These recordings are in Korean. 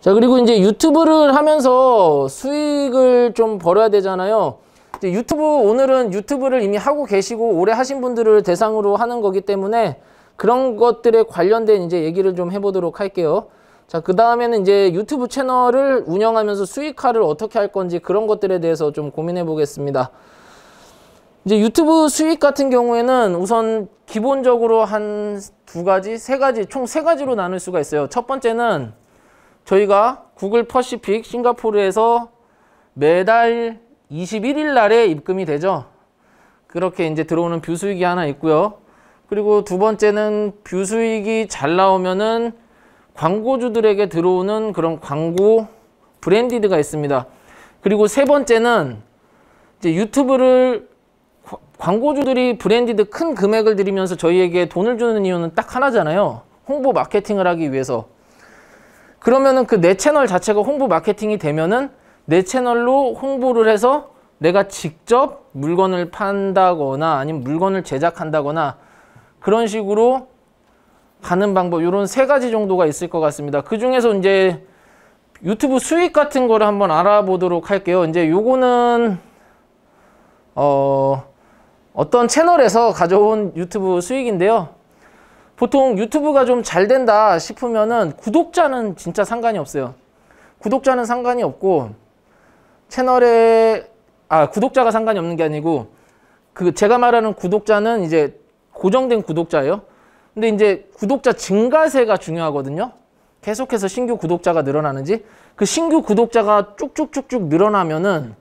자 그리고 이제 유튜브를 하면서 수익을 좀 벌어야 되잖아요 유튜브 오늘은 유튜브를 이미 하고 계시고 오래 하신 분들을 대상으로 하는 거기 때문에 그런 것들에 관련된 이제 얘기를 좀 해보도록 할게요 자그 다음에는 이제 유튜브 채널을 운영하면서 수익화를 어떻게 할 건지 그런 것들에 대해서 좀 고민해 보겠습니다 이제 유튜브 수익 같은 경우에는 우선 기본적으로 한 두 가지 세 가지 총 세 가지로 나눌 수가 있어요 첫 번째는 저희가 구글 퍼시픽 싱가포르에서 매달 21일 날에 입금이 되죠. 그렇게 이제 들어오는 뷰수익이 하나 있고요. 그리고 두 번째는 뷰수익이 잘 나오면은 광고주들에게 들어오는 그런 광고 브랜디드가 있습니다. 그리고 세 번째는 이제 유튜브를 광고주들이 브랜디드 큰 금액을 들이면서 저희에게 돈을 주는 이유는 딱 하나잖아요. 홍보 마케팅을 하기 위해서. 그러면은 그 내 채널 자체가 홍보 마케팅이 되면은 내 채널로 홍보를 해서 내가 직접 물건을 판다거나 아니면 물건을 제작한다거나 그런 식으로 가는 방법 이런 세 가지 정도가 있을 것 같습니다. 그 중에서 이제 유튜브 수익 같은 거를 한번 알아보도록 할게요. 이제 요거는 어 어떤 채널에서 가져온 유튜브 수익인데요. 보통 유튜브가 좀 잘 된다 싶으면은 구독자는 진짜 상관이 없어요. 구독자는 상관이 없고 채널에 아 구독자가 상관이 없는 게 아니고 그 제가 말하는 구독자는 이제 고정된 구독자예요. 근데 이제 구독자 증가세가 중요하거든요. 계속해서 신규 구독자가 늘어나는지 그 신규 구독자가 쭉쭉쭉쭉 늘어나면은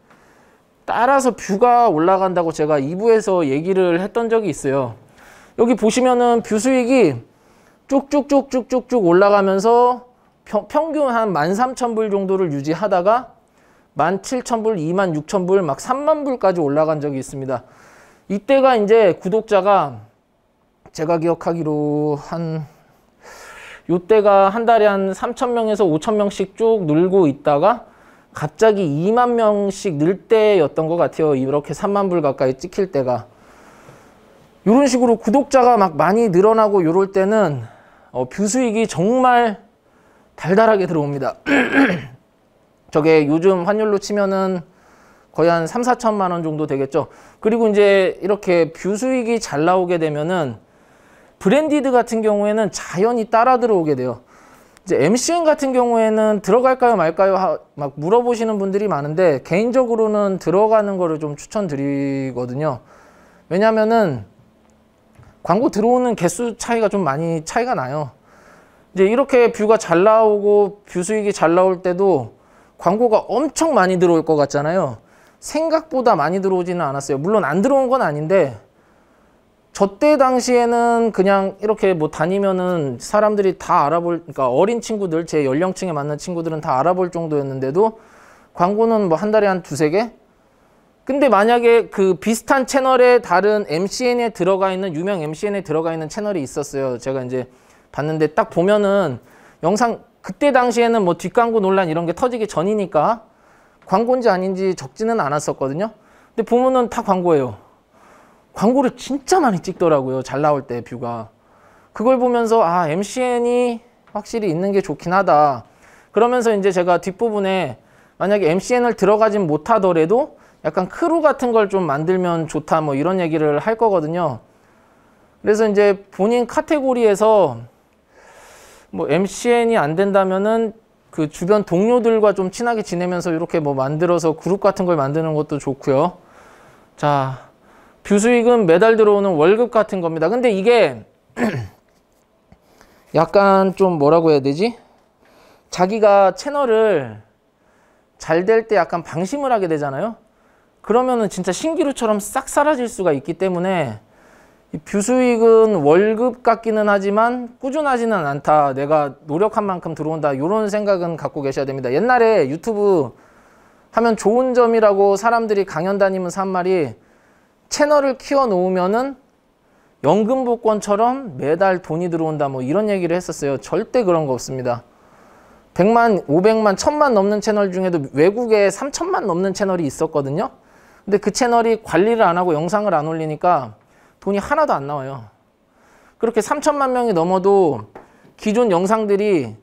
따라서 뷰가 올라간다고 제가 2부에서 얘기를 했던 적이 있어요. 여기 보시면은 뷰 수익이 쭉쭉쭉쭉쭉쭉 올라가면서 평, 균한 13,000불 정도를 유지하다가 17,000불, 26,000불, 막 3만불까지 올라간 적이 있습니다. 이때가 이제 구독자가 제가 기억하기로 한 요때가 한 달에 한 3,000명에서 5,000명씩 쭉 늘고 있다가 갑자기 2만 명씩 늘 때였던 것 같아요. 이렇게 3만 불 가까이 찍힐 때가. 이런 식으로 구독자가 막 많이 늘어나고 이럴 때는 어, 뷰 수익이 정말 달달하게 들어옵니다. 저게 요즘 환율로 치면은 거의 한 3, 4천만 원 정도 되겠죠. 그리고 이제 이렇게 뷰 수익이 잘 나오게 되면은 브랜디드 같은 경우에는 자연히 따라 들어오게 돼요. 이제 MCN 같은 경우에는 들어갈까요 말까요 하, 막 물어보시는 분들이 많은데 개인적으로는 들어가는 거를 좀 추천드리거든요. 왜냐면은 광고 들어오는 개수 차이가 좀 많이 차이가 나요. 이제 이렇게 뷰가 잘 나오고 뷰 수익이 잘 나올 때도 광고가 엄청 많이 들어올 것 같잖아요. 생각보다 많이 들어오지는 않았어요. 물론 안 들어온 건 아닌데 저 때 당시에는 그냥 이렇게 뭐 다니면은 사람들이 다 알아볼 그러니까 어린 친구들 제 연령층에 맞는 친구들은 다 알아볼 정도였는데도 광고는 뭐 한 달에 한 두세 개 근데 만약에 그 비슷한 채널에 다른 MCN에 들어가 있는 유명 MCN에 들어가 있는 채널이 있었어요. 제가 이제 봤는데 딱 보면은 영상 그때 당시에는 뭐 뒷광고 논란 이런 게 터지기 전이니까 광고인지 아닌지 적지는 않았었거든요. 근데 보면은 다 광고예요. 광고를 진짜 많이 찍더라고요. 잘 나올 때 뷰가. 그걸 보면서 아 MCN이 확실히 있는 게 좋긴 하다. 그러면서 이제 제가 뒷부분에 만약에 MCN을 들어가진 못하더라도 약간 크루 같은 걸 좀 만들면 좋다 뭐 이런 얘기를 할 거거든요. 그래서 이제 본인 카테고리에서 뭐 MCN이 안 된다면은 그 주변 동료들과 좀 친하게 지내면서 이렇게 뭐 만들어서 그룹 같은 걸 만드는 것도 좋고요. 자, 뷰수익은 매달 들어오는 월급 같은 겁니다. 근데 이게 약간 좀 뭐라고 해야 되지? 자기가 채널을 잘 될 때 약간 방심을 하게 되잖아요. 그러면은 진짜 신기루처럼 싹 사라질 수가 있기 때문에 뷰수익은 월급 같기는 하지만 꾸준하지는 않다. 내가 노력한 만큼 들어온다. 이런 생각은 갖고 계셔야 됩니다. 옛날에 유튜브 하면 좋은 점이라고 사람들이 강연 다니면서 한 말이 채널을 키워놓으면은 연금복권처럼 매달 돈이 들어온다 뭐 이런 얘기를 했었어요. 절대 그런 거 없습니다. 100만, 500만, 1000만 넘는 채널 중에도 외국에 3000만 넘는 채널이 있었거든요. 근데 그 채널이 관리를 안 하고 영상을 안 올리니까 돈이 하나도 안 나와요. 그렇게 3천만 명이 넘어도 기존 영상들이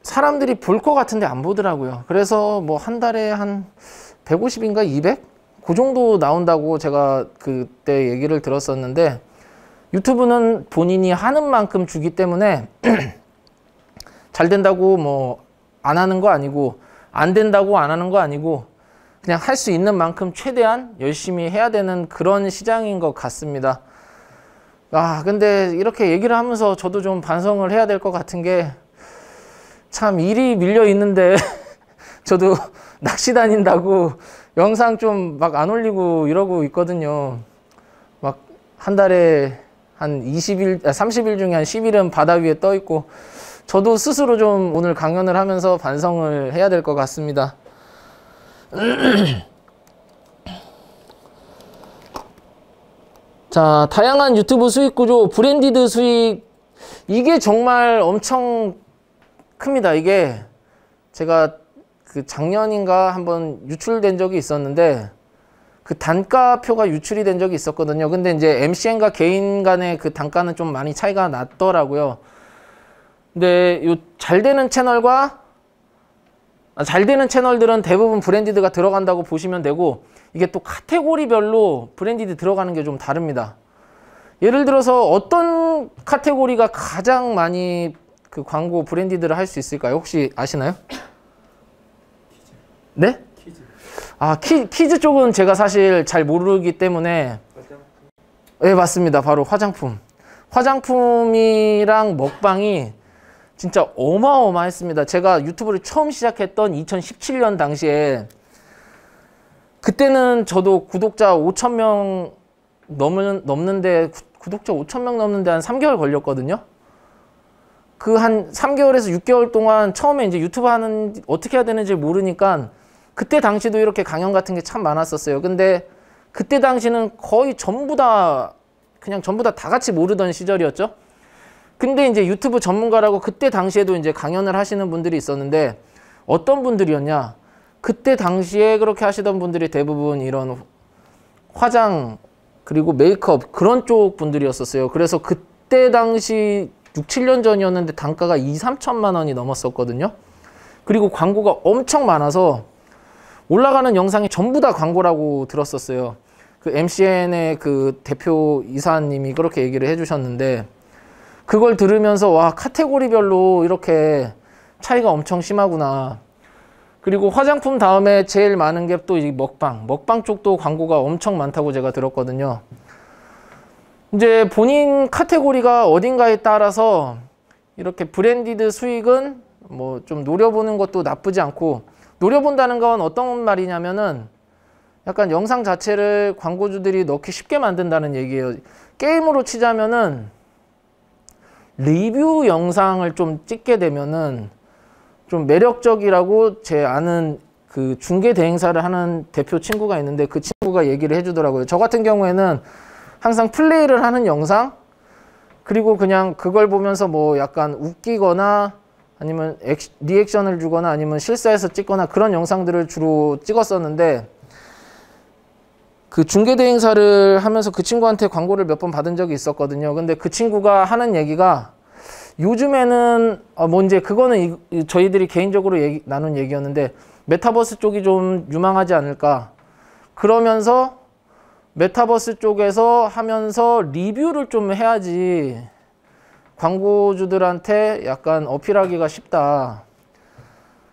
사람들이 볼 것 같은데 안 보더라고요. 그래서 뭐 한 달에 한 150인가 200? 그 정도 나온다고 제가 그때 얘기를 들었었는데 유튜브는 본인이 하는 만큼 주기 때문에 잘 된다고 뭐 안 하는 거 아니고 안 된다고 안 하는 거 아니고 그냥 할 수 있는 만큼 최대한 열심히 해야 되는 그런 시장인 것 같습니다. 아, 근데 이렇게 얘기를 하면서 저도 좀 반성을 해야 될 것 같은 게 참 일이 밀려 있는데 저도 낚시 다닌다고 영상 좀 막 안 올리고 이러고 있거든요. 막 한 달에 한 20일, 30일 아, 중에 한 10일은 바다 위에 떠 있고 저도 스스로 좀 오늘 강연을 하면서 반성을 해야 될 것 같습니다. 자, 다양한 유튜브 수익 구조, 브랜디드 수익. 이게 정말 엄청 큽니다. 이게 제가 그 작년인가 한번 유출된 적이 있었는데 그 단가표가 유출이 된 적이 있었거든요. 근데 이제 MCN과 개인 간의 그 단가는 좀 많이 차이가 났더라고요. 근데 요잘 되는 채널과 아, 잘 되는 채널들은 대부분 브랜디드가 들어간다고 보시면 되고 이게 또 카테고리별로 브랜디드 들어가는 게 좀 다릅니다. 예를 들어서 어떤 카테고리가 가장 많이 그 광고 브랜디드를 할 수 있을까요? 혹시 아시나요? 네? 아, 키, 키즈 쪽은 제가 사실 잘 모르기 때문에 예, 네, 맞습니다. 바로 화장품. 화장품이랑 먹방이 진짜 어마어마했습니다. 제가 유튜브를 처음 시작했던 2017년 당시에 그때는 저도 구독자 5천 명 넘는, 넘는데 구독자 5천 명 넘는데 한 3개월 걸렸거든요. 그 한 3개월에서 6개월 동안 처음에 이제 유튜브 하는 어떻게 해야 되는지 모르니까 그때 당시도 이렇게 강연 같은 게 참 많았었어요. 근데 그때 당시는 거의 전부 다 그냥 전부 다 다 같이 모르던 시절이었죠. 근데 이제 유튜브 전문가라고 그때 당시에도 이제 강연을 하시는 분들이 있었는데 어떤 분들이었냐. 그때 당시에 그렇게 하시던 분들이 대부분 이런 화장 그리고 메이크업 그런 쪽 분들이었었어요. 그래서 그때 당시 6, 7년 전이었는데 단가가 2, 3천만 원이 넘었었거든요. 그리고 광고가 엄청 많아서 올라가는 영상이 전부 다 광고라고 들었었어요. 그 MCN의 그 대표 이사님이 그렇게 얘기를 해주셨는데 그걸 들으면서 와 카테고리별로 이렇게 차이가 엄청 심하구나. 그리고 화장품 다음에 제일 많은 게또이 먹방. 먹방 쪽도 광고가 엄청 많다고 제가 들었거든요. 이제 본인 카테고리가 어딘가에 따라서 이렇게 브랜디드 수익은 뭐 좀 노려보는 것도 나쁘지 않고 노려본다는 건 어떤 말이냐면은 약간 영상 자체를 광고주들이 넣기 쉽게 만든다는 얘기예요. 게임으로 치자면은 리뷰 영상을 좀 찍게 되면은 좀 매력적이라고 제 아는 그중계 대행사를 하는 대표 친구가 있는데 그 친구가 얘기를 해주더라고요. 저 같은 경우에는 항상 플레이를 하는 영상 그리고 그냥 그걸 보면서 뭐 약간 웃기거나 아니면 액시, 리액션을 주거나 아니면 실사에서 찍거나 그런 영상들을 주로 찍었었는데 그중계대행사를 하면서 그 친구한테 광고를 몇 번 받은 적이 있었거든요. 근데 그 친구가 하는 얘기가 요즘에는 어뭐 이제 그거는 이, 저희들이 개인적으로 얘기, 나눈 얘기였는데 메타버스 쪽이 좀 유망하지 않을까 그러면서 메타버스 쪽에서 하면서 리뷰를 좀 해야지 광고주들한테 약간 어필하기가 쉽다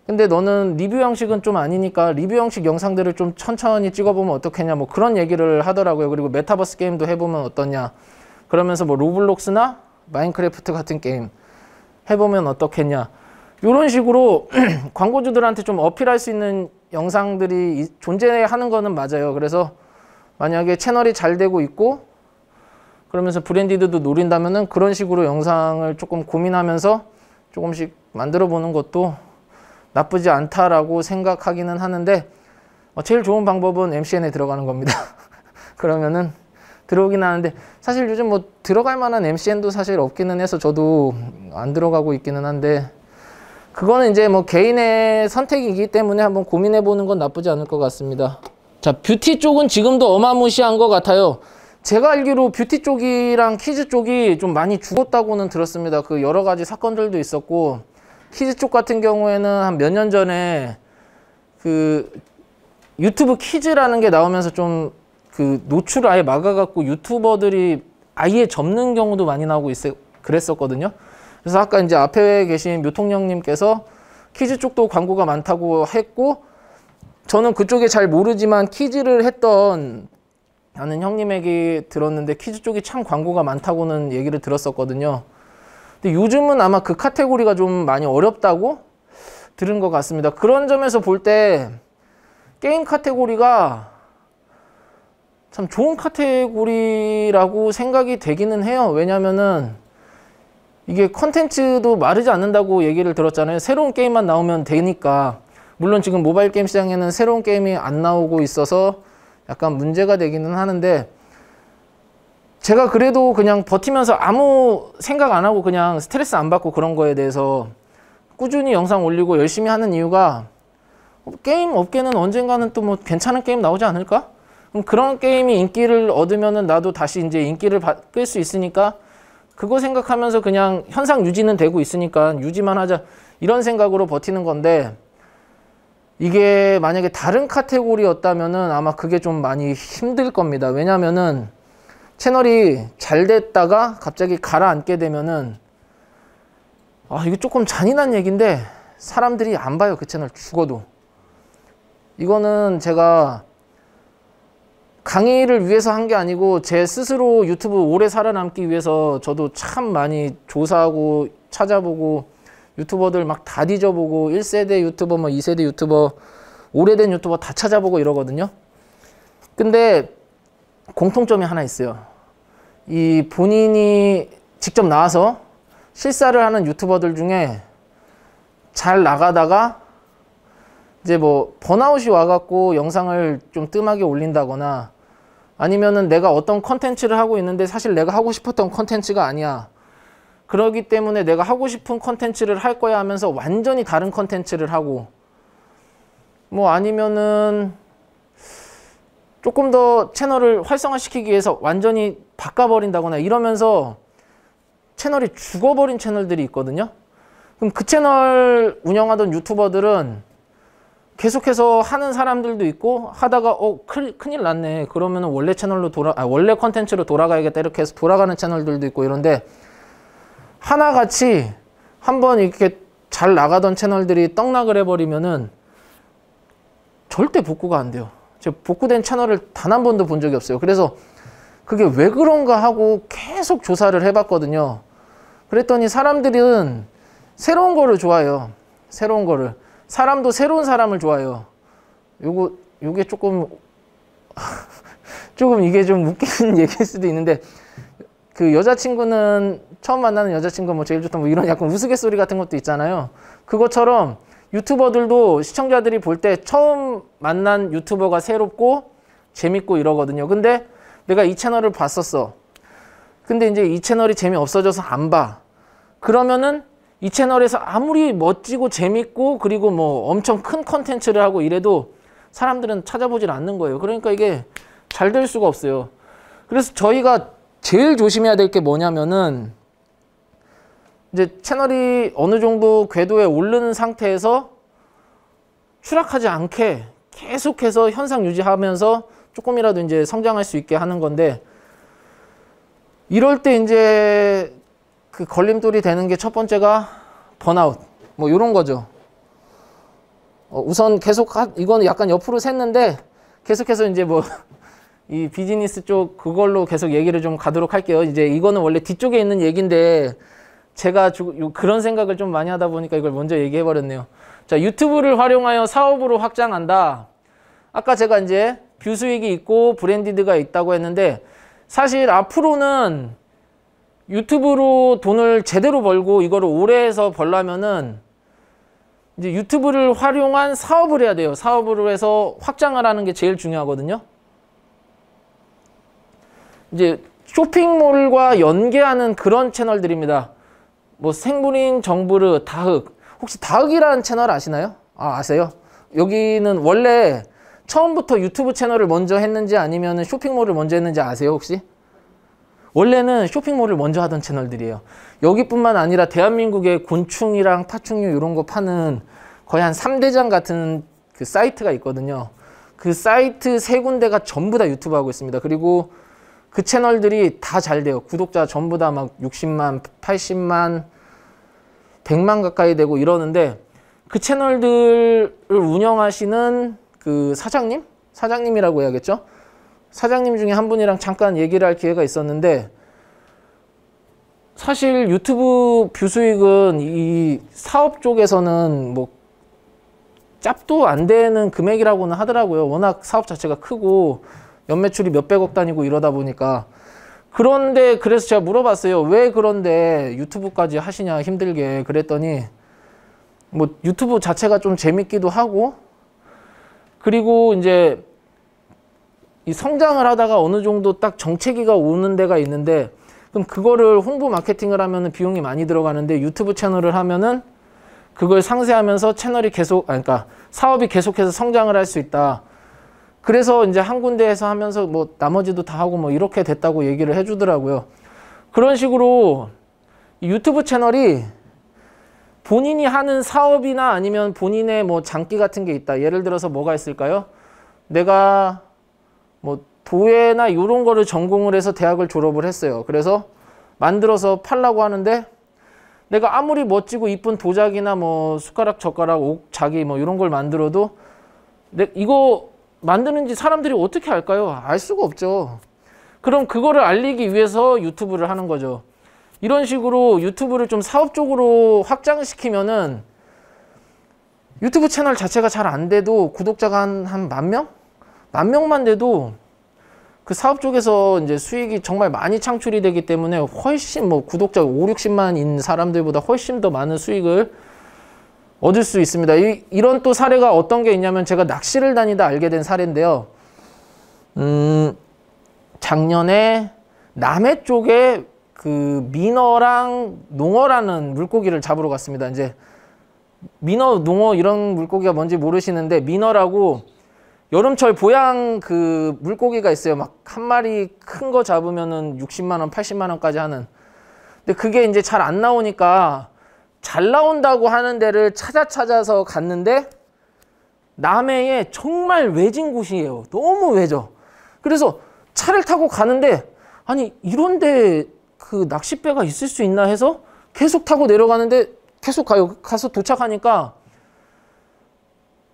근데 너는 리뷰 형식은 좀 아니니까 리뷰 형식 영상들을 좀 천천히 찍어보면 어떻겠냐 뭐 그런 얘기를 하더라고요 그리고 메타버스 게임도 해보면 어떠냐 그러면서 뭐 로블록스나 마인크래프트 같은 게임 해보면 어떻겠냐 이런 식으로 광고주들한테 좀 어필할 수 있는 영상들이 존재하는 거는 맞아요 그래서 만약에 채널이 잘 되고 있고 그러면서 브랜디드도 노린다면 은 그런 식으로 영상을 조금 고민하면서 조금씩 만들어 보는 것도 나쁘지 않다라고 생각하기는 하는데 어, 제일 좋은 방법은 MCN에 들어가는 겁니다 그러면은 들어오긴 하는데 사실 요즘 뭐 들어갈 만한 MCN도 사실 없기는 해서 저도 안 들어가고 있기는 한데 그거는 이제 뭐 개인의 선택이기 때문에 한번 고민해 보는 건 나쁘지 않을 것 같습니다. 자 뷰티 쪽은 지금도 어마무시한 것 같아요. 제가 알기로 뷰티 쪽이랑 키즈 쪽이 좀 많이 죽었다고는 들었습니다. 그 여러 가지 사건들도 있었고 키즈 쪽 같은 경우에는 한 몇 년 전에 그 유튜브 키즈라는 게 나오면서 좀그 노출을 아예 막아갖고 유튜버들이 아예 접는 경우도 많이 나오고 있어 그랬었거든요. 그래서 아까 이제 앞에 계신 묘통령님께서 키즈 쪽도 광고가 많다고 했고 저는 그쪽에 잘 모르지만 키즈를 했던 아는 형님에게 들었는데 키즈 쪽이 참 광고가 많다고는 얘기를 들었었거든요. 근데 요즘은 아마 그 카테고리가 좀 많이 어렵다고 들은 것 같습니다. 그런 점에서 볼 때 게임 카테고리가 참 좋은 카테고리라고 생각이 되기는 해요. 왜냐면은 이게 컨텐츠도 마르지 않는다고 얘기를 들었잖아요. 새로운 게임만 나오면 되니까. 물론 지금 모바일 게임 시장에는 새로운 게임이 안 나오고 있어서 약간 문제가 되기는 하는데 제가 그래도 그냥 버티면서 아무 생각 안 하고 그냥 스트레스 안 받고 그런 거에 대해서 꾸준히 영상 올리고 열심히 하는 이유가 게임 업계는 언젠가는 또 뭐 괜찮은 게임 나오지 않을까? 그럼 그런 게임이 인기를 얻으면은 나도 다시 이제 인기를 끌 수 있으니까 그거 생각하면서 그냥 현상 유지는 되고 있으니까 유지만 하자 이런 생각으로 버티는 건데 이게 만약에 다른 카테고리였다면은 아마 그게 좀 많이 힘들 겁니다. 왜냐면은 채널이 잘 됐다가 갑자기 가라앉게 되면은 아 이거 조금 잔인한 얘기인데 사람들이 안 봐요 그 채널 죽어도 이거는 제가 강의를 위해서 한 게 아니고 제 스스로 유튜브 오래 살아남기 위해서 저도 참 많이 조사하고 찾아보고 유튜버들 막 다 뒤져보고 1세대 유튜버 뭐 2세대 유튜버 오래된 유튜버 다 찾아보고 이러거든요. 근데 공통점이 하나 있어요. 이 본인이 직접 나와서 실사를 하는 유튜버들 중에 잘 나가다가 이제 뭐 번아웃이 와갖고 영상을 좀 뜸하게 올린다거나 아니면은 내가 어떤 컨텐츠를 하고 있는데 사실 내가 하고 싶었던 컨텐츠가 아니야. 그러기 때문에 내가 하고 싶은 컨텐츠를 할 거야 하면서 완전히 다른 컨텐츠를 하고 뭐 아니면은 조금 더 채널을 활성화시키기 위해서 완전히 바꿔버린다거나 이러면서 채널이 죽어버린 채널들이 있거든요. 그럼 그 채널 운영하던 유튜버들은 계속해서 하는 사람들도 있고 하다가 어 큰, 큰일 났네 그러면 원래 채널로 돌아 아, 원래 컨텐츠로 돌아가야겠다 이렇게 해서 돌아가는 채널들도 있고 이런데 하나같이 한번 이렇게 잘 나가던 채널들이 떡락을 해버리면은 절대 복구가 안 돼요 제가 복구된 채널을 단 한 번도 본 적이 없어요 그래서 그게 왜 그런가 하고 계속 조사를 해봤거든요 그랬더니 사람들은 새로운 거를 좋아해요 새로운 거를 사람도 새로운 사람을 좋아해요. 요거 요게 조금 조금 이게 좀 웃기는 얘기일 수도 있는데 그 여자친구는 처음 만나는 여자친구 뭐 제일 좋다 뭐 이런 약간 우스갯소리 같은 것도 있잖아요. 그것처럼 유튜버들도 시청자들이 볼 때 처음 만난 유튜버가 새롭고 재밌고 이러거든요. 근데 내가 이 채널을 봤었어. 근데 이제 이 채널이 재미없어져서 안 봐. 그러면은 이 채널에서 아무리 멋지고 재밌고 그리고 뭐 엄청 큰 컨텐츠를 하고 이래도 사람들은 찾아보질 않는 거예요. 그러니까 이게 잘 될 수가 없어요. 그래서 저희가 제일 조심해야 될 게 뭐냐면은 이제 채널이 어느 정도 궤도에 오르는 상태에서 추락하지 않게 계속해서 현상 유지하면서 조금이라도 이제 성장할 수 있게 하는 건데 이럴 때 이제 그 걸림돌이 되는 게 첫 번째가 번아웃 뭐 이런 거죠. 어, 우선 계속 하, 이건 약간 옆으로 샜는데 계속해서 이제 뭐 이 비즈니스 쪽 그걸로 계속 얘기를 좀 가도록 할게요. 이제 이거는 원래 뒤쪽에 있는 얘기인데 제가 주, 그런 생각을 좀 많이 하다 보니까 이걸 먼저 얘기해 버렸네요. 자, 유튜브를 활용하여 사업으로 확장한다. 아까 제가 이제 뷰 수익이 있고 브랜디드가 있다고 했는데 사실 앞으로는 유튜브로 돈을 제대로 벌고 이거를 오래 해서 벌려면은 이제 유튜브를 활용한 사업을 해야 돼요. 사업으로 해서 확장을 하는 게 제일 중요하거든요. 이제 쇼핑몰과 연계하는 그런 채널들입니다. 뭐생부인 정부르, 다흑. 혹시 다흑이라는 채널 아시나요? 아, 아세요? 여기는 원래 처음부터 유튜브 채널을 먼저 했는지 아니면 쇼핑몰을 먼저 했는지 아세요, 혹시? 원래는 쇼핑몰을 먼저 하던 채널들이에요. 여기뿐만 아니라 대한민국의 곤충이랑 파충류 이런 거 파는 거의 한 3대장 같은 그 사이트가 있거든요. 그 사이트 세 군데가 전부 다 유튜브 하고 있습니다. 그리고 그 채널들이 다 잘 돼요. 구독자 전부 다 막 60만, 80만, 100만 가까이 되고 이러는데 그 채널들을 운영하시는 그 사장님? 사장님이라고 해야겠죠? 사장님 중에 한 분이랑 잠깐 얘기를 할 기회가 있었는데 사실 유튜브 뷰 수익은 이 사업 쪽에서는 뭐 짭도 안 되는 금액이라고는 하더라고요. 워낙 사업 자체가 크고 연매출이 몇백억 단위고 이러다 보니까 그런데 그래서 제가 물어봤어요. 왜 그런데 유튜브까지 하시냐 힘들게 그랬더니 뭐 유튜브 자체가 좀 재밌기도 하고 그리고 이제 이 성장을 하다가 어느 정도 딱 정체기가 오는 데가 있는데 그럼 그거를 홍보 마케팅을 하면은 비용이 많이 들어가는데 유튜브 채널을 하면은 그걸 상세하면서 채널이 계속 아니 그니까 사업이 계속해서 성장을 할 수 있다. 그래서 이제 한 군데에서 하면서 뭐 나머지도 다 하고 뭐 이렇게 됐다고 얘기를 해주더라고요. 그런 식으로 유튜브 채널이 본인이 하는 사업이나 아니면 본인의 뭐 장기 같은 게 있다. 예를 들어서 뭐가 있을까요? 내가 뭐 도예나 이런 거를 전공을 해서 대학을 졸업을 했어요. 그래서 만들어서 팔라고 하는데 내가 아무리 멋지고 이쁜 도자기나 뭐 숟가락 젓가락 옥자기 뭐 이런 걸 만들어도 이거 만드는지 사람들이 어떻게 알까요? 알 수가 없죠. 그럼 그거를 알리기 위해서 유튜브를 하는 거죠. 이런 식으로 유튜브를 좀 사업 적으로 확장시키면은 유튜브 채널 자체가 잘 안 돼도 구독자가 한한만 명? 만 명만 돼도 그 사업 쪽에서 이제 수익이 정말 많이 창출이 되기 때문에 훨씬 뭐 구독자 5, 60만인 사람들보다 훨씬 더 많은 수익을 얻을 수 있습니다. 이, 이런 또 사례가 어떤 게 있냐면 제가 낚시를 다니다 알게 된 사례인데요. 음, 작년에 남해 쪽에 그 민어랑 농어라는 물고기를 잡으러 갔습니다. 이제 민어, 농어 이런 물고기가 뭔지 모르시는데 민어라고 여름철 보양 그 물고기가 있어요. 막 한 마리 큰 거 잡으면은 60만 원, 80만 원까지 하는. 근데 그게 이제 잘 안 나오니까 잘 나온다고 하는 데를 찾아 찾아서 갔는데 남해에 정말 외진 곳이에요. 너무 외져. 그래서 차를 타고 가는데 아니 이런데 그 낚싯배가 있을 수 있나 해서 계속 타고 내려가는데 계속 가요. 가서 도착하니까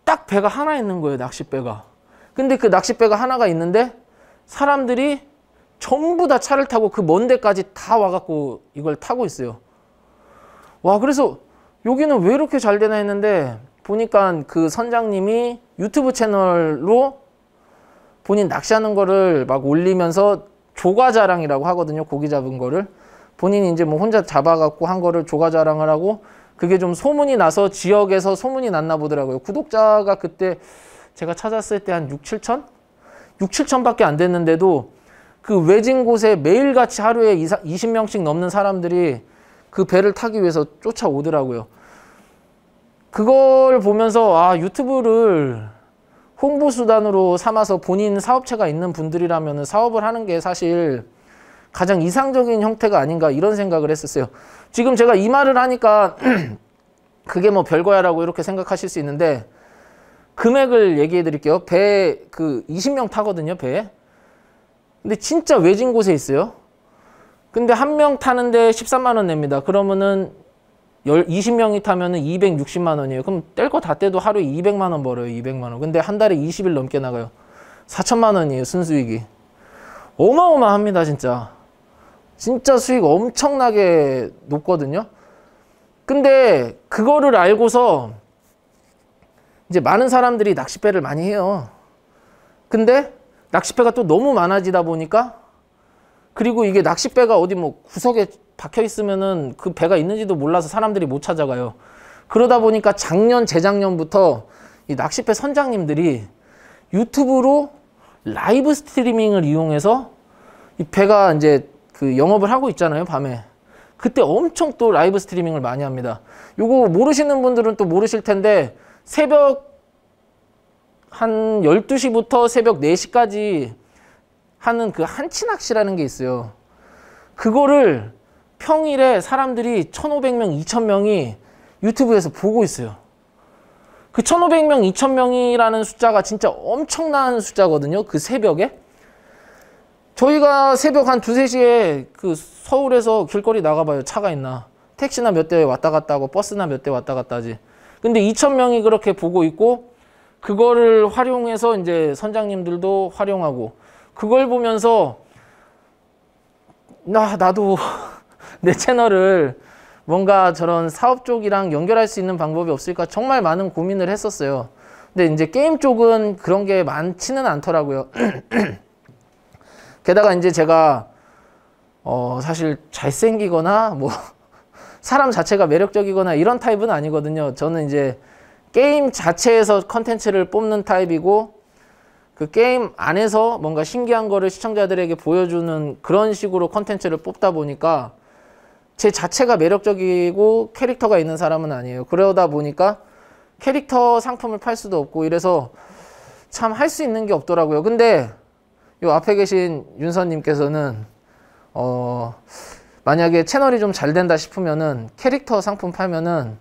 딱 배가 하나 있는 거예요. 낚싯배가. 근데 그 낚싯배가 하나가 있는데 사람들이 전부 다 차를 타고 그 먼 데까지 다 와갖고 이걸 타고 있어요. 와 그래서 여기는 왜 이렇게 잘 되나 했는데 보니까 그 선장님이 유튜브 채널로 본인 낚시하는 거를 막 올리면서 조가자랑이라고 하거든요. 고기 잡은 거를. 본인이 이제 뭐 혼자 잡아갖고 한 거를 조가자랑을 하고 그게 좀 소문이 나서 지역에서 소문이 났나 보더라고요. 구독자가 그때 제가 찾았을 때 한 6, 7천? 6, 7천밖에 안 됐는데도 그 외진 곳에 매일같이 하루에 20명씩 넘는 사람들이 그 배를 타기 위해서 쫓아오더라고요. 그걸 보면서 아 유튜브를 홍보 수단으로 삼아서 본인 사업체가 있는 분들이라면 사업을 하는 게 사실 가장 이상적인 형태가 아닌가 이런 생각을 했었어요. 지금 제가 이 말을 하니까 그게 뭐 별거야라고 이렇게 생각하실 수 있는데 금액을 얘기해 드릴게요. 배 그 20명 타거든요, 배에. 근데 진짜 외진 곳에 있어요. 근데 한 명 타는데 13만 원 냅니다. 그러면은 20명이 타면은 260만 원이에요. 그럼 뗄 거 다 떼도 하루에 200만 원 벌어요. 200만 원. 근데 한 달에 20일 넘게 나가요. 4천만 원이에요. 순수익이. 어마어마합니다. 진짜. 진짜 수익 엄청나게 높거든요. 근데 그거를 알고서 이제 많은 사람들이 낚싯배를 많이 해요. 근데 낚싯배가 또 너무 많아지다 보니까 그리고 이게 낚싯배가 어디 뭐 구석에 박혀 있으면은 그 배가 있는지도 몰라서 사람들이 못 찾아가요. 그러다 보니까 작년 재작년부터 이 낚싯배 선장님들이 유튜브로 라이브 스트리밍을 이용해서 이 배가 이제 그 영업을 하고 있잖아요 밤에 그때 엄청 또 라이브 스트리밍을 많이 합니다 요거 모르시는 분들은 또 모르실 텐데 새벽 한 12시부터 새벽 4시까지 하는 그 한치낚시라는 게 있어요 그거를 평일에 사람들이 1,500명, 2,000명이 유튜브에서 보고 있어요 그 1,500명, 2,000명이라는 숫자가 진짜 엄청난 숫자거든요 그 새벽에 저희가 새벽 한 두세 시에그 서울에서 길거리 나가봐요. 차가 있나. 택시나 몇 대 왔다 갔다 하고 버스나 몇 대 왔다 갔다 하지. 근데 2천명이 그렇게 보고 있고 그거를 활용해서 이제 선장님들도 활용하고 그걸 보면서 나 나도 내 채널을 뭔가 저런 사업 쪽이랑 연결할 수 있는 방법이 없을까 정말 많은 고민을 했었어요. 근데 이제 게임 쪽은 그런 게 많지는 않더라고요. 게다가 이제 제가 어 사실 잘생기거나 뭐 사람 자체가 매력적이거나 이런 타입은 아니거든요. 저는 이제 게임 자체에서 컨텐츠를 뽑는 타입이고 그 게임 안에서 뭔가 신기한 거를 시청자들에게 보여주는 그런 식으로 컨텐츠를 뽑다 보니까 제 자체가 매력적이고 캐릭터가 있는 사람은 아니에요. 그러다 보니까 캐릭터 상품을 팔 수도 없고 이래서 참 할 수 있는 게 없더라고요. 근데 요 앞에 계신 윤서님께서는 어 만약에 채널이 좀 잘 된다 싶으면은 캐릭터 상품 팔면은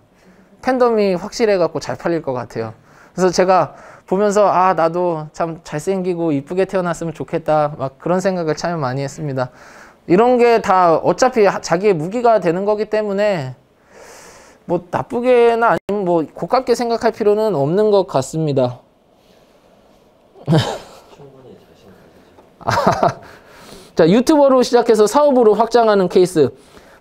팬덤이 확실해갖고 잘 팔릴 것 같아요. 그래서 제가 보면서 아 나도 참 잘생기고 이쁘게 태어났으면 좋겠다 막 그런 생각을 참 많이 했습니다. 이런 게 다 어차피 자기의 무기가 되는 거기 때문에 뭐 나쁘게나 아니면 뭐 고깝게 생각할 필요는 없는 것 같습니다. 자, 유튜버로 시작해서 사업으로 확장하는 케이스.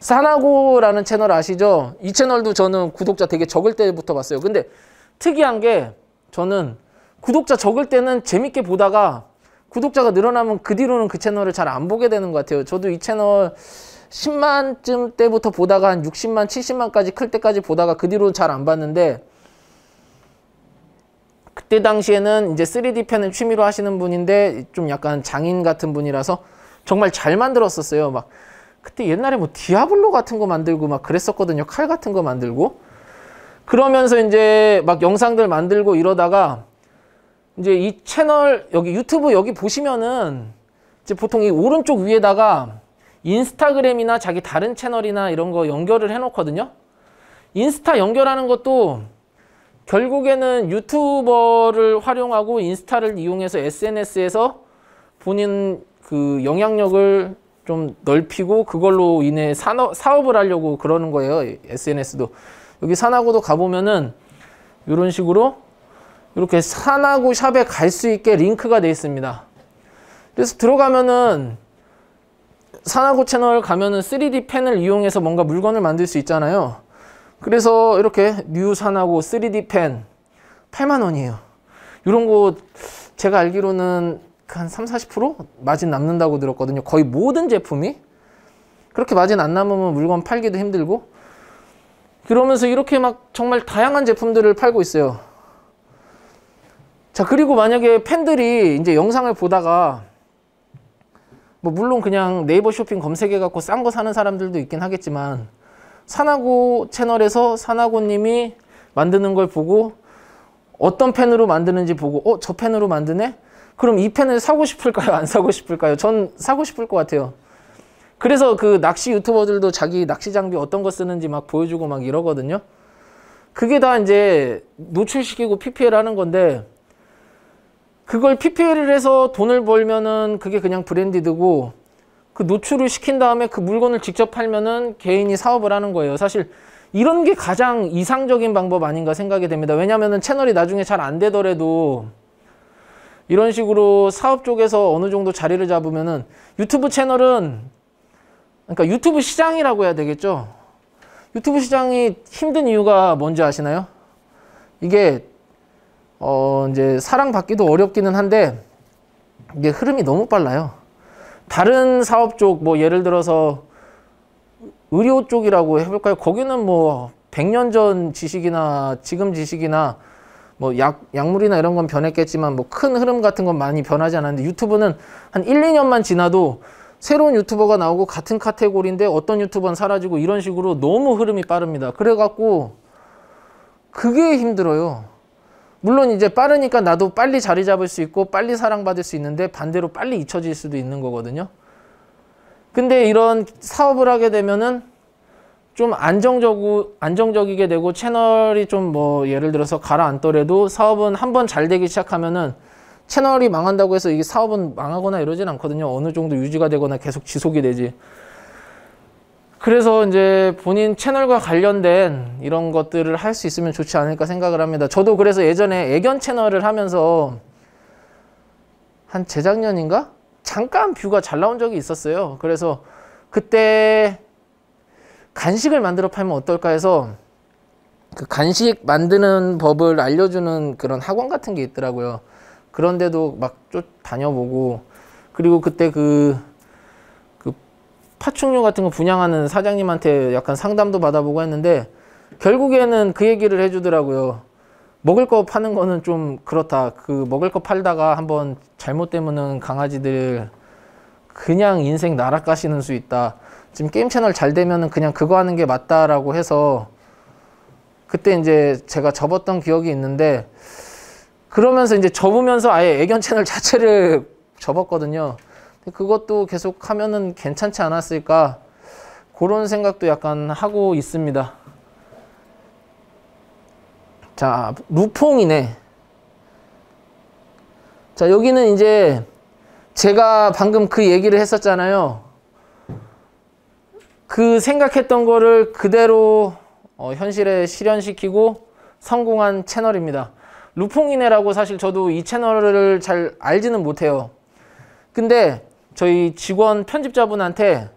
사나고라는 채널 아시죠? 이 채널도 저는 구독자 되게 적을 때부터 봤어요. 근데 특이한 게 저는 구독자 적을 때는 재밌게 보다가 구독자가 늘어나면 그 뒤로는 그 채널을 잘 안 보게 되는 것 같아요. 저도 이 채널 10만쯤 때부터 보다가 한 60만, 70만까지 클 때까지 보다가 그 뒤로는 잘 안 봤는데 그때 당시에는 이제 3D 펜을 취미로 하시는 분인데 좀 약간 장인 같은 분이라서 정말 잘 만들었었어요. 막 그때 옛날에 뭐 디아블로 같은 거 만들고 막 그랬었거든요. 칼 같은 거 만들고. 그러면서 이제 막 영상들 만들고 이러다가 이제 이 채널 여기 유튜브 여기 보시면은 이제 보통 이 오른쪽 위에다가 인스타그램이나 자기 다른 채널이나 이런 거 연결을 해 놓거든요. 인스타 연결하는 것도 결국에는 유튜버를 활용하고 인스타를 이용해서 SNS에서 본인 그 영향력을 좀 넓히고 그걸로 인해 산업, 사업을 하려고 그러는 거예요. SNS도. 여기 산하고도 가보면은 이런 식으로 이렇게 산하고 샵에 갈 수 있게 링크가 되어 있습니다. 그래서 들어가면은 산하고 채널 가면은 3D 펜을 이용해서 뭔가 물건을 만들 수 있잖아요. 그래서 이렇게 뉴산하고 3D 펜 8만원이에요 이런 거 제가 알기로는 그 한 3, 40% 마진 남는다고 들었거든요 거의 모든 제품이 그렇게 마진 안 남으면 물건 팔기도 힘들고 그러면서 이렇게 막 정말 다양한 제품들을 팔고 있어요 자 그리고 만약에 팬들이 이제 영상을 보다가 뭐 물론 그냥 네이버 쇼핑 검색해 갖고 싼 거 사는 사람들도 있긴 하겠지만 산하고 채널에서 산하고님이 만드는 걸 보고 어떤 펜으로 만드는지 보고 어? 저 펜으로 만드네? 그럼 이 펜을 사고 싶을까요? 안 사고 싶을까요? 전 사고 싶을 것 같아요. 그래서 그 낚시 유튜버들도 자기 낚시 장비 어떤 거 쓰는지 막 보여주고 막 이러거든요. 그게 다 이제 노출시키고 PPL 하는 건데 그걸 PPL을 해서 돈을 벌면은 그게 그냥 브랜디드고 그 노출을 시킨 다음에 그 물건을 직접 팔면은 개인이 사업을 하는 거예요. 사실 이런 게 가장 이상적인 방법 아닌가 생각이 됩니다. 왜냐면 채널이 나중에 잘 안 되더라도 이런 식으로 사업 쪽에서 어느 정도 자리를 잡으면은 유튜브 채널은 그러니까 유튜브 시장이라고 해야 되겠죠. 유튜브 시장이 힘든 이유가 뭔지 아시나요? 이게 어 이제 사랑받기도 어렵기는 한데 이게 흐름이 너무 빨라요. 다른 사업 쪽 뭐 예를 들어서 의료 쪽이라고 해볼까요? 거기는 뭐 100년 전 지식이나 지금 지식이나 뭐 약, 약물이나 이런 건 변했겠지만 뭐 큰 흐름 같은 건 많이 변하지 않았는데 유튜브는 한 1, 2년만 지나도 새로운 유튜버가 나오고 같은 카테고리인데 어떤 유튜버는 사라지고 이런 식으로 너무 흐름이 빠릅니다. 그래갖고 그게 힘들어요. 물론 이제 빠르니까 나도 빨리 자리 잡을 수 있고 빨리 사랑받을 수 있는데 반대로 빨리 잊혀질 수도 있는 거거든요. 근데 이런 사업을 하게 되면은 좀 안정적, 안정적이게 되고 채널이 좀 뭐 예를 들어서 가라앉더라도 사업은 한번 잘 되기 시작하면은 채널이 망한다고 해서 이게 사업은 망하거나 이러진 않거든요. 어느 정도 유지가 되거나 계속 지속이 되지. 그래서 이제 본인 채널과 관련된 이런 것들을 할 수 있으면 좋지 않을까 생각을 합니다. 저도 그래서 예전에 애견 채널을 하면서 한 재작년인가? 잠깐 뷰가 잘 나온 적이 있었어요. 그래서 그때 간식을 만들어 팔면 어떨까 해서 그 간식 만드는 법을 알려주는 그런 학원 같은 게 있더라고요. 그런데도 막쫓 다녀보고 그리고 그때 그 파충류 같은 거 분양하는 사장님한테 약간 상담도 받아보고 했는데 결국에는 그 얘기를 해주더라고요. 먹을 거 파는 거는 좀 그렇다. 그 먹을 거 팔다가 한번 잘못되면은 강아지들 그냥 인생 날아가시는 수 있다. 지금 게임 채널 잘 되면은 그냥 그거 하는 게 맞다라고 해서 그때 이제 제가 접었던 기억이 있는데 그러면서 이제 접으면서 아예 애견 채널 자체를 접었거든요. 그것도 계속 하면은 괜찮지 않았을까 그런 생각도 약간 하고 있습니다. 자, 루퐁이네. 자, 여기는 이제 제가 방금 그 얘기를 했었잖아요. 그 생각했던 거를 그대로 어, 현실에 실현시키고 성공한 채널입니다. 루퐁이네라고 사실 저도 이 채널을 잘 알지는 못해요. 근데 저희 직원 편집자분한테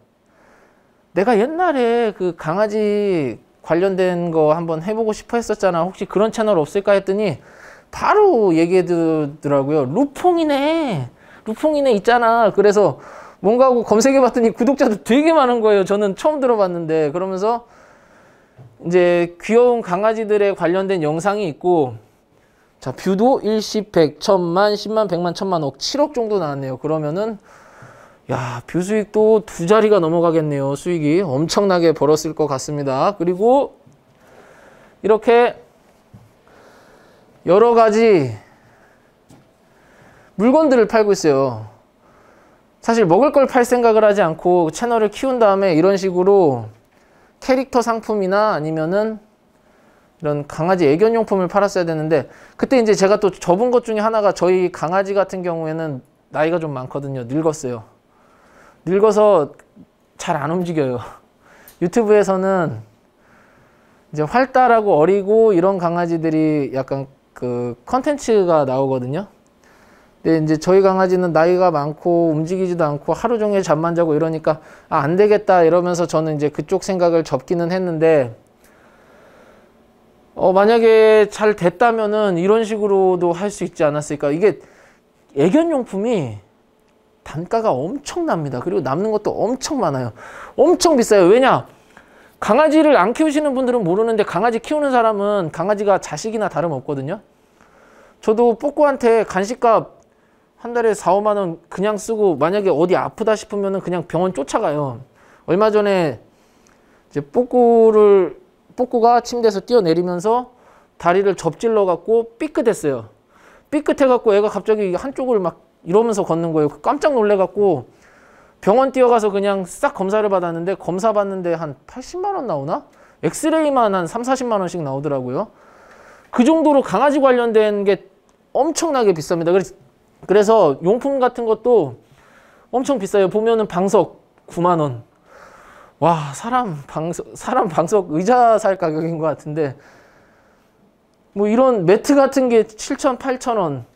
내가 옛날에 그 강아지 관련된 거 한번 해보고 싶어 했었잖아. 혹시 그런 채널 없을까 했더니 바로 얘기해 주더라고요. 루퐁이네. 루퐁이네 있잖아. 그래서 뭔가 하고 검색해 봤더니 구독자도 되게 많은 거예요. 저는 처음 들어봤는데 그러면서 이제 귀여운 강아지들에 관련된 영상이 있고 자 뷰도 일십 백 천만 십만백만천만억 7억 정도 나왔네요. 그러면은 야, 뷰수익도 두 자리가 넘어가겠네요. 수익이 엄청나게 벌었을 것 같습니다. 그리고 이렇게 여러 가지 물건들을 팔고 있어요. 사실 먹을 걸 팔 생각을 하지 않고 채널을 키운 다음에 이런 식으로 캐릭터 상품이나 아니면은 이런 강아지 애견용품을 팔았어야 되는데 그때 이제 제가 또 접은 것 중에 하나가 저희 강아지 같은 경우에는 나이가 좀 많거든요. 늙었어요. 늙어서 잘 안 움직여요. 유튜브에서는 이제 활달하고 어리고 이런 강아지들이 약간 그 컨텐츠가 나오거든요. 근데 이제 저희 강아지는 나이가 많고 움직이지도 않고 하루 종일 잠만 자고 이러니까 아, 안 되겠다 이러면서 저는 이제 그쪽 생각을 접기는 했는데 어, 만약에 잘 됐다면은 이런 식으로도 할 수 있지 않았을까. 이게 애견용품이 단가가 엄청납니다. 그리고 남는 것도 엄청 많아요. 엄청 비싸요. 왜냐? 강아지를 안 키우시는 분들은 모르는데 강아지 키우는 사람은 강아지가 자식이나 다름없거든요. 저도 뽀꾸한테 간식값 한 달에 4, 5만 원 그냥 쓰고 만약에 어디 아프다 싶으면 그냥 병원 쫓아가요. 얼마 전에 이제 뽀꾸를 뽀꾸가 침대에서 뛰어내리면서 다리를 접질러 갖고 삐끗했어요. 삐끗해 갖고 애가 갑자기 한쪽을 막 이러면서 걷는 거예요. 깜짝 놀래갖고 병원 뛰어가서 그냥 싹 검사를 받았는데 검사 받는데 한 80만 원 나오나? 엑스레이만 한 3, 40만 원씩 나오더라고요. 그 정도로 강아지 관련된 게 엄청나게 비쌉니다. 그래서 용품 같은 것도 엄청 비싸요. 보면은 방석 9만 원. 와 사람 방석 사람 방석 의자 살 가격인 것 같은데 뭐 이런 매트 같은 게 7천 8천 원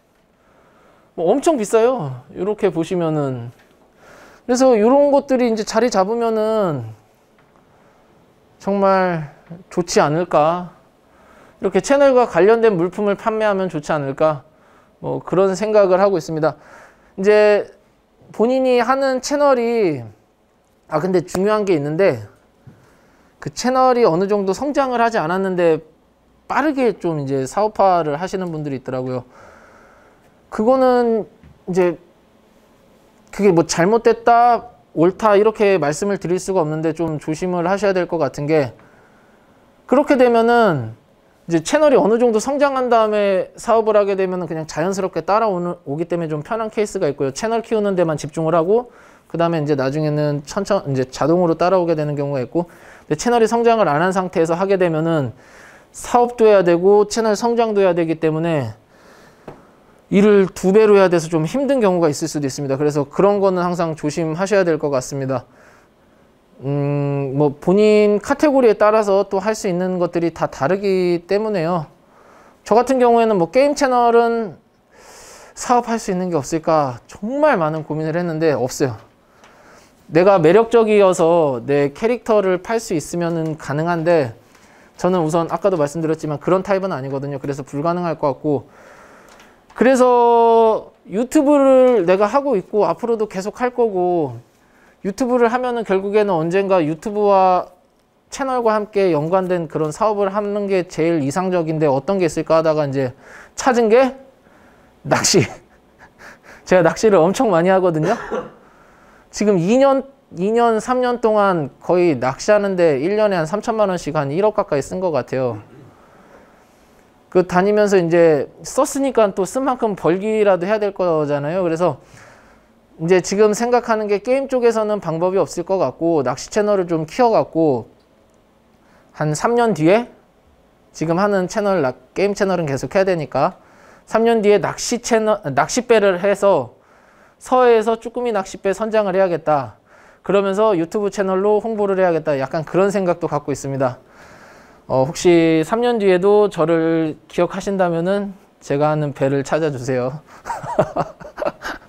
뭐 엄청 비싸요. 이렇게 보시면은 그래서 이런 것들이 이제 자리 잡으면은 정말 좋지 않을까. 이렇게 채널과 관련된 물품을 판매하면 좋지 않을까. 뭐 그런 생각을 하고 있습니다. 이제 본인이 하는 채널이 아 근데 중요한 게 있는데 그 채널이 어느 정도 성장을 하지 않았는데 빠르게 좀 이제 사업화를 하시는 분들이 있더라고요. 그거는 이제 그게 뭐 잘못됐다 옳다 이렇게 말씀을 드릴 수가 없는데 좀 조심을 하셔야 될 것 같은 게 그렇게 되면은 이제 채널이 어느 정도 성장한 다음에 사업을 하게 되면 그냥 자연스럽게 따라오기 때문에 좀 편한 케이스가 있고요. 채널 키우는 데만 집중을 하고 그 다음에 이제 나중에는 천천 이제 자동으로 따라오게 되는 경우가 있고 근데 채널이 성장을 안 한 상태에서 하게 되면은 사업도 해야 되고 채널 성장도 해야 되기 때문에 일을 두 배로 해야 돼서 좀 힘든 경우가 있을 수도 있습니다. 그래서 그런 거는 항상 조심하셔야 될 것 같습니다. 음, 뭐 본인 카테고리에 따라서 또 할 수 있는 것들이 다 다르기 때문에요. 저 같은 경우에는 뭐 게임 채널은 사업할 수 있는 게 없을까 정말 많은 고민을 했는데 없어요. 내가 매력적이어서 내 캐릭터를 팔 수 있으면 가능한데 저는 우선 아까도 말씀드렸지만 그런 타입은 아니거든요. 그래서 불가능할 것 같고 그래서 유튜브를 내가 하고 있고 앞으로도 계속 할 거고 유튜브를 하면은 결국에는 언젠가 유튜브와 채널과 함께 연관된 그런 사업을 하는 게 제일 이상적인데 어떤 게 있을까 하다가 이제 찾은 게 낚시. 제가 낚시를 엄청 많이 하거든요. 지금 2년, 2년, 3년 동안 거의 낚시하는데 1년에 한 3천만 원씩 한 1억 가까이 쓴 것 같아요. 그 다니면서 이제 썼으니까 또 쓴 만큼 벌기라도 해야 될 거잖아요. 그래서 이제 지금 생각하는 게 게임 쪽에서는 방법이 없을 것 같고 낚시 채널을 좀 키워갖고 한 3년 뒤에 지금 하는 채널 게임 채널은 계속 해야 되니까 3년 뒤에 낚시 채널 아, 낚싯배를 해서 서해에서 쭈꾸미 낚시배 선장을 해야겠다. 그러면서 유튜브 채널로 홍보를 해야겠다. 약간 그런 생각도 갖고 있습니다. 어, 혹시 3년 뒤에도 저를 기억하신다면은 제가 하는 배를 찾아주세요.